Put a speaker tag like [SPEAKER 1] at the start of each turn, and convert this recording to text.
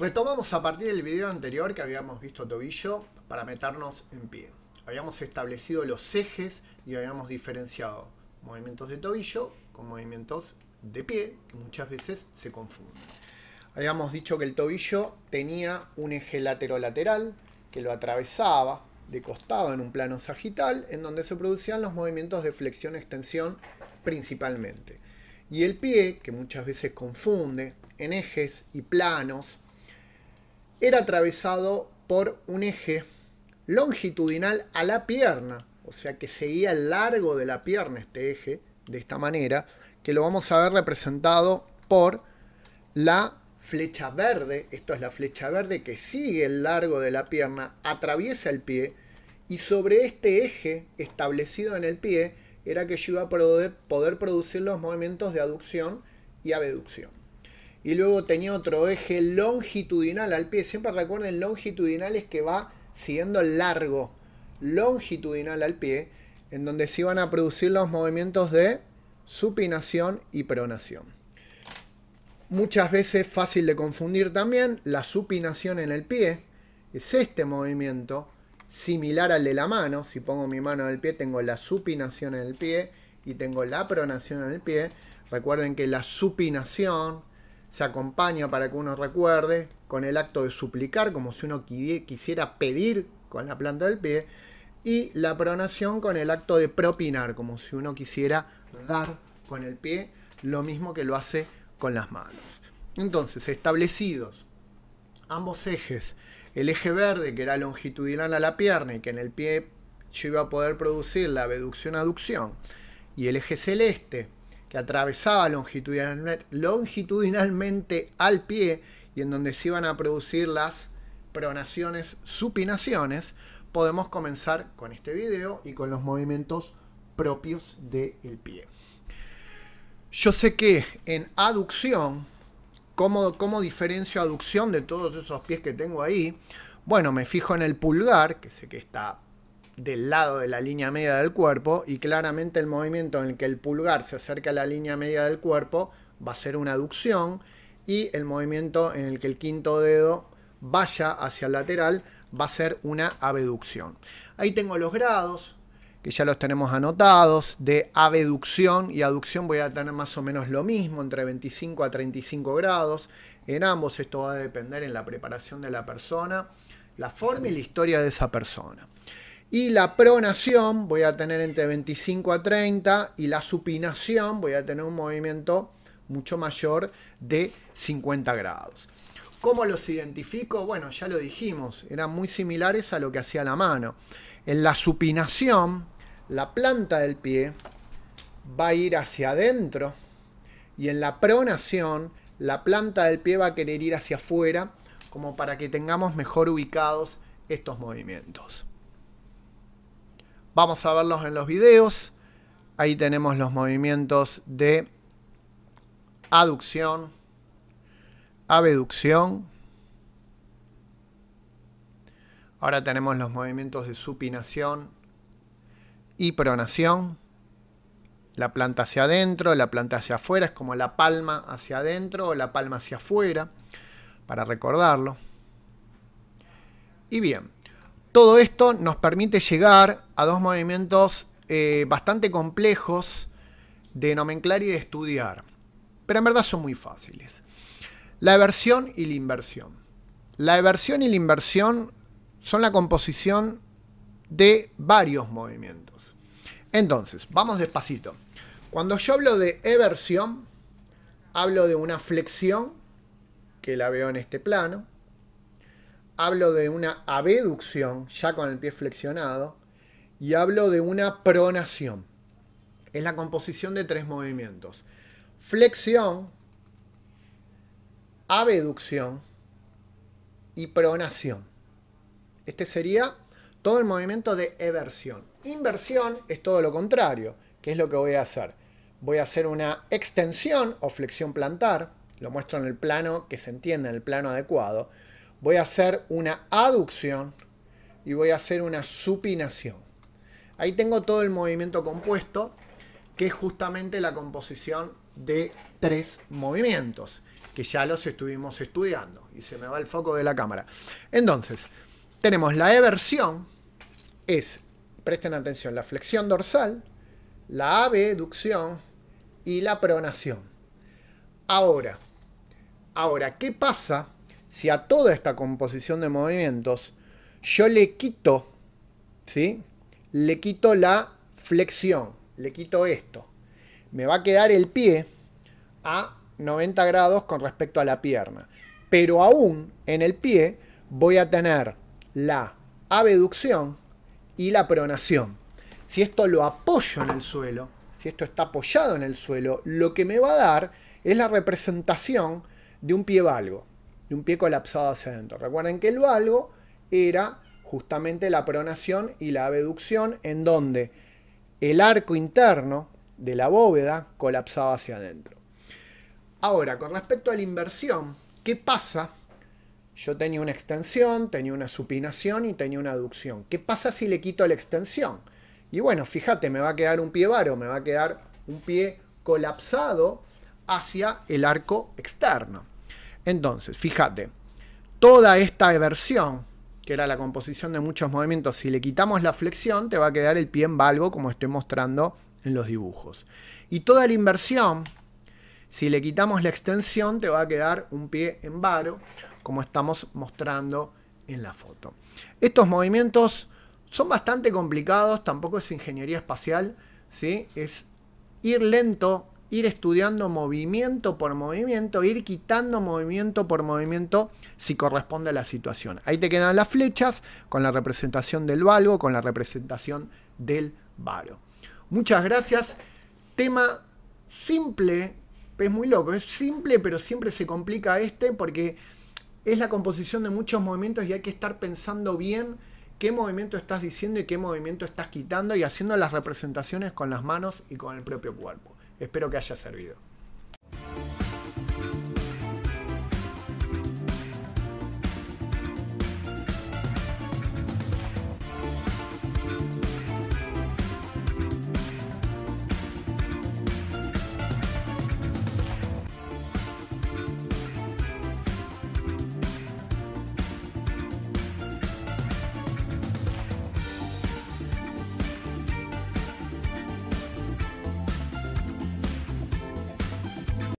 [SPEAKER 1] Retomamos a partir del video anterior que habíamos visto tobillo para meternos en pie. Habíamos establecido los ejes y habíamos diferenciado movimientos de tobillo con movimientos de pie, que muchas veces se confunden. Habíamos dicho que el tobillo tenía un eje lateral-lateral que lo atravesaba de costado en un plano sagital, en donde se producían los movimientos de flexión-extensión principalmente. Y el pie, que muchas veces confunde en ejes y planos, era atravesado por un eje longitudinal a la pierna, o sea que seguía el largo de la pierna este eje, de esta manera, que lo vamos a ver representado por la flecha verde, esto es la flecha verde que sigue el largo de la pierna, atraviesa el pie, y sobre este eje establecido en el pie era que yo iba a poder producir los movimientos de aducción y abducción y luego tenía otro eje longitudinal al pie. Siempre recuerden, longitudinal es que va siguiendo largo, longitudinal al pie, en donde se iban a producir los movimientos de supinación y pronación. Muchas veces fácil de confundir también la supinación en el pie, es este movimiento similar al de la mano. Si pongo mi mano en el pie, tengo la supinación en el pie y tengo la pronación en el pie. Recuerden que la supinación, se acompaña para que uno recuerde con el acto de suplicar, como si uno quisiera pedir con la planta del pie, y la pronación con el acto de propinar, como si uno quisiera dar con el pie, lo mismo que lo hace con las manos. Entonces, establecidos ambos ejes, el eje verde que era longitudinal a la pierna y que en el pie yo iba a poder producir la abducción-aducción, y el eje celeste que atravesaba longitudinalmente al pie y en donde se iban a producir las pronaciones, supinaciones, podemos comenzar con este video y con los movimientos propios del pie. Yo sé que en aducción, ¿cómo diferencio aducción de todos esos pies que tengo ahí? Bueno, me fijo en el pulgar, que sé que está del lado de la línea media del cuerpo y claramente el movimiento en el que el pulgar se acerca a la línea media del cuerpo va a ser una aducción y el movimiento en el que el quinto dedo vaya hacia el lateral va a ser una abducción. Ahí tengo los grados que ya los tenemos anotados de abducción y aducción voy a tener más o menos lo mismo entre 25 a 35 grados en ambos esto va a depender en la preparación de la persona la forma y la historia de esa persona y la pronación voy a tener entre 25 a 30 y la supinación voy a tener un movimiento mucho mayor de 50 grados. ¿Cómo los identifico? Bueno, ya lo dijimos, eran muy similares a lo que hacía la mano. En la supinación, la planta del pie va a ir hacia adentro y en la pronación, la planta del pie va a querer ir hacia afuera como para que tengamos mejor ubicados estos movimientos. Vamos a verlos en los videos. Ahí tenemos los movimientos de aducción, abducción. Ahora tenemos los movimientos de supinación y pronación. La planta hacia adentro, la planta hacia afuera, es como la palma hacia adentro o la palma hacia afuera, para recordarlo. Y bien, todo esto nos permite llegar a dos movimientos eh, bastante complejos de nomenclar y de estudiar, pero en verdad son muy fáciles. La eversión y la inversión. La eversión y la inversión son la composición de varios movimientos. Entonces, vamos despacito. Cuando yo hablo de eversión, hablo de una flexión, que la veo en este plano, hablo de una abducción, ya con el pie flexionado, y hablo de una pronación. Es la composición de tres movimientos. Flexión, abducción y pronación. Este sería todo el movimiento de eversión. Inversión es todo lo contrario, que es lo que voy a hacer. Voy a hacer una extensión o flexión plantar, lo muestro en el plano que se entienda, en el plano adecuado voy a hacer una aducción y voy a hacer una supinación. Ahí tengo todo el movimiento compuesto, que es justamente la composición de tres movimientos, que ya los estuvimos estudiando. Y se me va el foco de la cámara. Entonces, tenemos la eversión, es, presten atención, la flexión dorsal, la abducción y la pronación. Ahora, ahora, ¿qué pasa si a toda esta composición de movimientos yo le quito, ¿sí? Le quito la flexión, le quito esto. Me va a quedar el pie a 90 grados con respecto a la pierna. Pero aún en el pie voy a tener la abducción y la pronación. Si esto lo apoyo en el suelo, si esto está apoyado en el suelo, lo que me va a dar es la representación de un pie valgo y un pie colapsado hacia adentro. Recuerden que el valgo era justamente la pronación y la abducción en donde el arco interno de la bóveda colapsaba hacia adentro. Ahora, con respecto a la inversión, ¿qué pasa? Yo tenía una extensión, tenía una supinación y tenía una aducción. ¿Qué pasa si le quito la extensión? Y bueno, fíjate, me va a quedar un pie varo, me va a quedar un pie colapsado hacia el arco externo. Entonces, fíjate, toda esta versión, que era la composición de muchos movimientos, si le quitamos la flexión, te va a quedar el pie en valgo, como estoy mostrando en los dibujos. Y toda la inversión, si le quitamos la extensión, te va a quedar un pie en varo, como estamos mostrando en la foto. Estos movimientos son bastante complicados, tampoco es ingeniería espacial, ¿sí? es ir lento ir estudiando movimiento por movimiento, ir quitando movimiento por movimiento si corresponde a la situación. Ahí te quedan las flechas con la representación del valgo, con la representación del varo. Muchas gracias. Tema simple, es muy loco, es simple pero siempre se complica este porque es la composición de muchos movimientos y hay que estar pensando bien qué movimiento estás diciendo y qué movimiento estás quitando y haciendo las representaciones con las manos y con el propio cuerpo. Espero que haya servido.